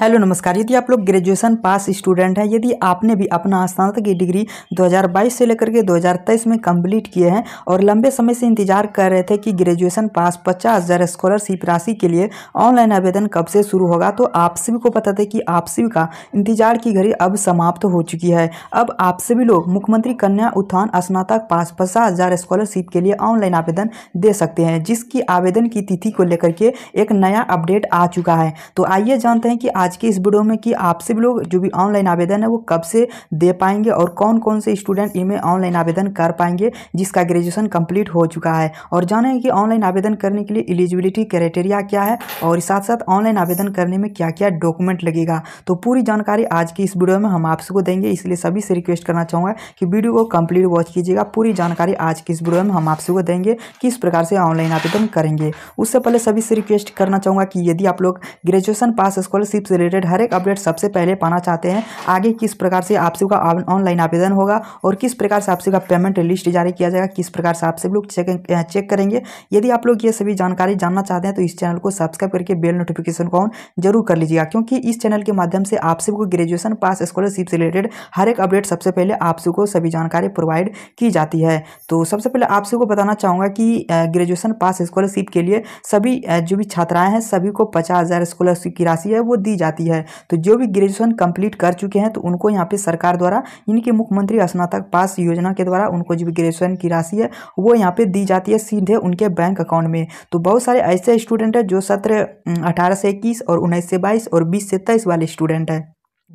hello नमस्कार यदि आप लोग ग्रेजुएशन पास स्टूडेंट हैं यदि आपने भी अपना स्नातक की डिग्री 2022 से लेकर के 2023 में कंप्लीट किए हैं और लंबे समय से इंतजार कर रहे थे कि ग्रेजुएशन पास पचास हज़ार स्कॉलरशिप राशि के लिए ऑनलाइन आवेदन कब से शुरू होगा तो आप सभी को पता था कि आप सभी का इंतजार की घड़ी अब समाप्त हो चुकी है अब आप सभी लोग मुख्यमंत्री कन्या उत्थान स्नातक पास पचास स्कॉलरशिप के लिए ऑनलाइन आवेदन दे सकते हैं जिसकी आवेदन की तिथि को लेकर के एक नया अपडेट आ चुका है तो आइए जानते हैं कि आज आज की इस वीडियो में कि आपसे भी लोग जो भी ऑनलाइन आवेदन है वो कब से दे पाएंगे और कौन कौन से स्टूडेंट इनमें ऑनलाइन आवेदन कर पाएंगे जिसका ग्रेजुएशन कंप्लीट हो चुका है और जाने कि ऑनलाइन आवेदन करने के लिए एलिजिबिलिटी क्राइटेरिया क्या है और साथ साथ ऑनलाइन आवेदन करने में क्या क्या डॉक्यूमेंट लगेगा तो पूरी जानकारी आज की इस वीडियो में हम आपको देंगे इसलिए सभी से रिक्वेस्ट करना चाहूँगा कि वीडियो को कंप्लीट वॉच कीजिएगा पूरी जानकारी आज की इस वीडियो में हम आपको देंगे किस प्रकार से ऑनलाइन आवेदन करेंगे उससे पहले सभी से रिक्वेस्ट करना चाहूँगा कि यदि आप लोग ग्रेजुएशन पास स्कॉलरशिप से रिलेटेड हर एक अपडेट सबसे पहले पाना चाहते हैं आगे किस प्रकार से आप सबका ऑनलाइन आवेदन होगा और किस प्रकार से आपसे का पेमेंट लिस्ट जारी किया जाएगा किस प्रकार से आप सब लोग चेक करेंगे यदि आप लोग ये सभी जानकारी जानना चाहते हैं तो इस चैनल को सब्सक्राइब करके बेल नोटिफिकेशन को ऑन जरूर कर लीजिएगा क्योंकि इस चैनल के माध्यम से आप सबको ग्रेजुएशन पास स्कॉलरशिप से रिलेटेड हर एक अपडेट सबसे पहले आप सबको सभी जानकारी प्रोवाइड की जाती है तो सबसे पहले आप सबको बताना चाहूँगा कि ग्रेजुएशन पास स्कॉलरशिप के लिए सभी जो भी छात्राएं हैं सभी को पचास हज़ार स्कॉलरशिप की राशि है वो दी जाती है जाती है तो जो भी ग्रेजुएशन कंप्लीट कर चुके हैं तो उनको यहाँ पे सरकार द्वारा इनके मुख्यमंत्री स्नातक पास योजना के द्वारा उनको जो भी ग्रेजुएशन की राशि है वो यहाँ पे दी जाती है सीधे उनके बैंक अकाउंट में तो बहुत सारे ऐसे स्टूडेंट हैं जो सत्र अठारह से इक्कीस और उन्नीस से बाईस और बीस से तेईस वाले स्टूडेंट हैं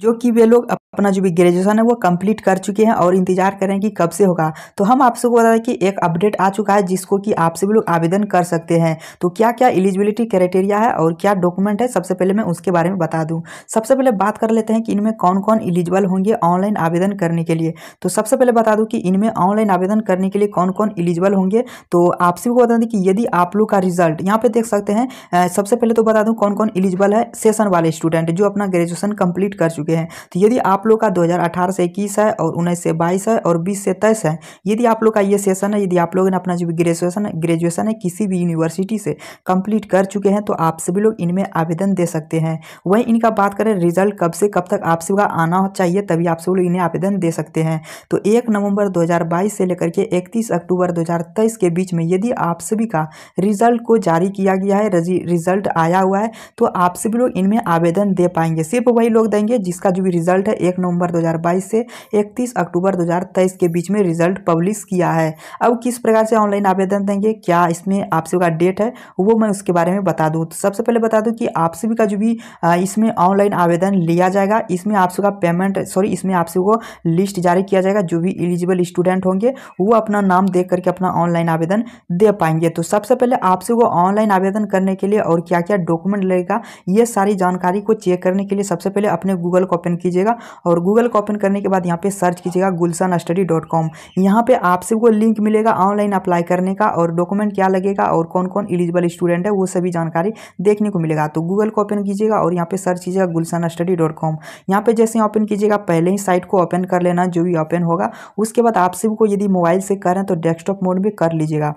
जो कि वे लोग अपना जो भी ग्रेजुएशन है वो कंप्लीट कर चुके हैं और इंतजार करें कि कब से होगा तो हम आप सबको बता दें कि एक अपडेट आ चुका है जिसको कि आप सभी लोग आवेदन कर सकते हैं तो क्या क्या एलिजिबिलिटी क्राइटेरिया है और क्या डॉक्यूमेंट है सबसे पहले मैं उसके बारे में बता दूँ सबसे पहले बात कर लेते हैं कि इनमें कौन कौन एलिजिबल होंगे ऑनलाइन आवेदन करने के लिए तो सबसे पहले बता दूँ कि इनमें ऑनलाइन आवेदन करने के लिए कौन कौन एलिजिबल होंगे तो आप सभी को बता दें कि यदि आप लोग का रिजल्ट यहाँ पे देख सकते हैं सबसे पहले तो बता दूँ कौन कौन एलिजिबल है सेशन वाले स्टूडेंट जो अपना ग्रेजुएशन कंप्लीट कर चुके हैं तो यदि आप आप लोग का 2018 से इक्कीस है और उन्नीस से बाईस है और बीस से तेईस है यदि आप लोग का ये सेशन है यदि आप लोग ने अपना जो ग्रेजुएसन ग्रेजुएसन है किसी भी यूनिवर्सिटी से कंप्लीट कर चुके हैं तो आप सभी लोग इनमें आवेदन दे सकते हैं वहीं इनका बात करें रिजल्ट कब से कब तक आप सभी का आना चाहिए तभी आप सभी लोग इन्हें आवेदन दे सकते हैं तो एक नवंबर दो से लेकर के इकतीस अक्टूबर दो के बीच में यदि आप सभी का रिजल्ट को जारी किया गया है रिजल्ट आया हुआ है तो आप सभी लोग इनमें आवेदन दे पाएंगे सिर्फ वही लोग देंगे जिसका जो भी रिजल्ट है एक नवंबर 2022 से 31 अक्टूबर 2023 के बीच में रिजल्ट पब्लिश किया है अब किस प्रकार से ऑनलाइन आवेदन देंगे क्या इसमें आपसे का डेट है वो मैं उसके बारे में बता दूँ तो सबसे पहले बता दूँ कि आपसे का जो भी इसमें ऑनलाइन आवेदन लिया जाएगा इसमें आपसे का पेमेंट सॉरी इसमें आपसे को लिस्ट जारी किया जाएगा जो भी एलिजिबल स्टूडेंट होंगे वो अपना नाम देख करके अपना ऑनलाइन आवेदन दे पाएंगे तो सबसे पहले आपसे को ऑनलाइन आवेदन करने के लिए और क्या क्या डॉक्यूमेंट लगेगा ये सारी जानकारी को चेक करने के लिए सबसे पहले अपने गूगल को ओपन कीजिएगा और गूगल को ओपन करने के बाद यहाँ पे सर्च कीजिएगा गुलशन स्टडी डॉट कॉम यहाँ पर आपसे वो लिंक मिलेगा ऑनलाइन अप्लाई करने का और डॉक्यूमेंट क्या लगेगा और कौन कौन एलिजिबल स्टूडेंट है वो सभी जानकारी देखने को मिलेगा तो गूगल को ओपन कीजिएगा और यहाँ पे सर्च कीजिएगा गुलशन स्टडी डॉट कॉम यहाँ पर जैसे ओपन कीजिएगा पहले ही साइट को ओपन कर लेना जो भी ओपन होगा उसके बाद आप सबको यदि मोबाइल से करें तो डेस्कटॉप मोड भी कर लीजिएगा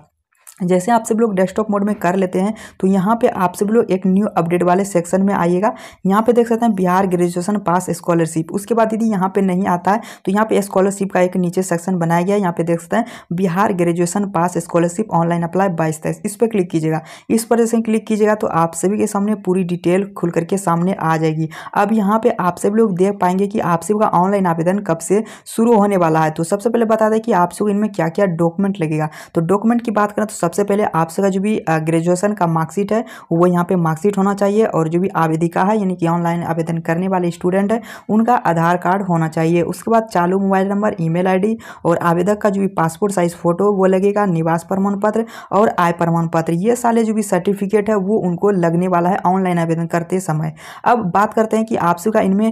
जैसे आप सब लोग डेस्कटॉप मोड में कर लेते हैं तो यहाँ पे आप सब लोग एक न्यू अपडेट वाले सेक्शन में आइएगा यहाँ पे देख सकते हैं बिहार ग्रेजुएशन पास स्कॉलरशिप उसके बाद यदि यहाँ पे नहीं आता है तो यहाँ पे स्कॉलरशिप का एक नीचे सेक्शन बनाया गया है यहाँ पे देख सकते हैं Bihar graduation pass scholarship online apply बाईस तेईस इस पर क्लिक कीजिएगा इस पर जैसे क्लिक कीजिएगा तो आप सभी के सामने पूरी डिटेल खुल करके सामने आ जाएगी अब यहाँ पर आप सब लोग देख पाएंगे कि आप सब का ऑनलाइन आवेदन कब से शुरू होने वाला है तो सबसे पहले बता दें कि आप सब इनमें क्या क्या डॉक्यूमेंट लगेगा तो डॉक्यूमेंट की बात करें तो सबसे पहले आपका जो भी ग्रेजुएशन का मार्कशीट है वो यहाँ पे मार्कशीट होना चाहिए और जो भी आवेदिका है यानी कि ऑनलाइन आवेदन करने वाले स्टूडेंट है उनका आधार कार्ड होना चाहिए उसके बाद चालू मोबाइल नंबर ईमेल आईडी और आवेदक का जो भी पासपोर्ट साइज़ फ़ोटो वो लगेगा निवास प्रमाण पत्र और आय प्रमाण पत्र ये सारे जो भी सर्टिफिकेट है वो उनको लगने वाला है ऑनलाइन आवेदन करते समय अब बात करते हैं कि आपसे का इनमें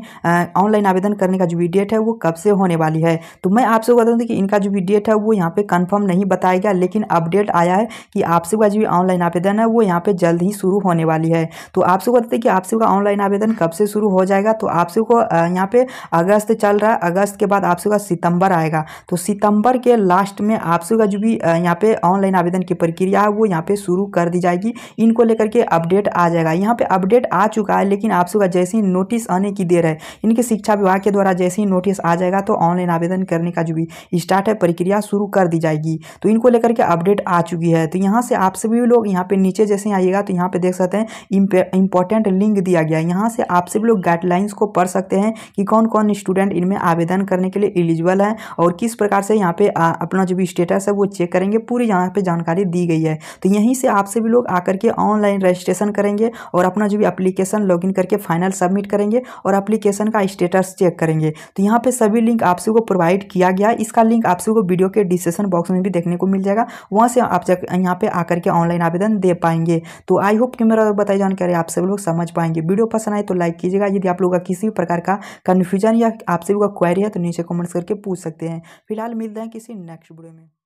ऑनलाइन आवेदन करने का जो भी डेट है वो कब से होने वाली है तो मैं आपसे बता दूँ कि इनका जो भी डेट है वो यहाँ पे कंफर्म नहीं बताया गया लेकिन अपडेट आया है है कि आपसे का जो ऑनलाइन आवेदन है वो यहाँ पे जल्द ही शुरू होने वाली है तो आपसे को बताते कि आपसे का ऑनलाइन आवेदन कब से शुरू हो जाएगा तो आपसे को यहाँ पे अगस्त चल रहा है अगस्त के बाद आपसे का सितंबर आएगा तो सितंबर के लास्ट में आपसे का जो भी यहाँ पे ऑनलाइन आवेदन की प्रक्रिया है वो यहाँ पे शुरू कर दी जाएगी इनको लेकर के अपडेट आ जाएगा यहाँ पे अपडेट आ चुका है लेकिन आपसे का जैसे ही नोटिस आने की देर है इनके शिक्षा विभाग के द्वारा जैसे ही नोटिस आ जाएगा तो ऑनलाइन आवेदन करने का जो भी स्टार्ट है प्रक्रिया शुरू कर दी जाएगी तो इनको लेकर के अपडेट आ चुकी है है तो यहाँ से आप सभी लोग यहाँ पे नीचे जैसे आइएगा तो यहाँ पे देख सकते हैं इंपॉर्टेंट लिंक दिया गया है यहाँ से आप सभी लोग गाइडलाइंस को पढ़ सकते हैं कि कौन कौन स्टूडेंट इनमें आवेदन करने के लिए एलिजिबल है और किस प्रकार से यहाँ पे अपना जो भी स्टेटस है वो चेक करेंगे पूरी यहाँ पर जानकारी दी गई है तो यहीं से आप सभी लोग आकर के ऑनलाइन रजिस्ट्रेशन करेंगे और अपना जो भी अप्लीकेशन इन करके फाइनल सबमिट करेंगे और अप्लीकेशन का स्टेटस चेक करेंगे तो यहाँ पे सभी लिंक आप सभी को प्रोवाइड किया गया इसका लिंक आप सभी को वीडियो के डिस्क्रिप्शन बॉक्स में भी देखने को मिल जाएगा वहाँ से आप यहाँ पे आकर के ऑनलाइन आवेदन दे पाएंगे तो आई होप कि मेरा बताई जानकारी आप सभी लोग समझ पाएंगे वीडियो पसंद आए तो लाइक कीजिएगा यदि आप लोगों का किसी भी प्रकार का कन्फ्यूजन या आप सभी का क्वारी है तो नीचे कमेंट्स करके पूछ सकते हैं फिलहाल मिलते हैं किसी नेक्स्ट वीडियो में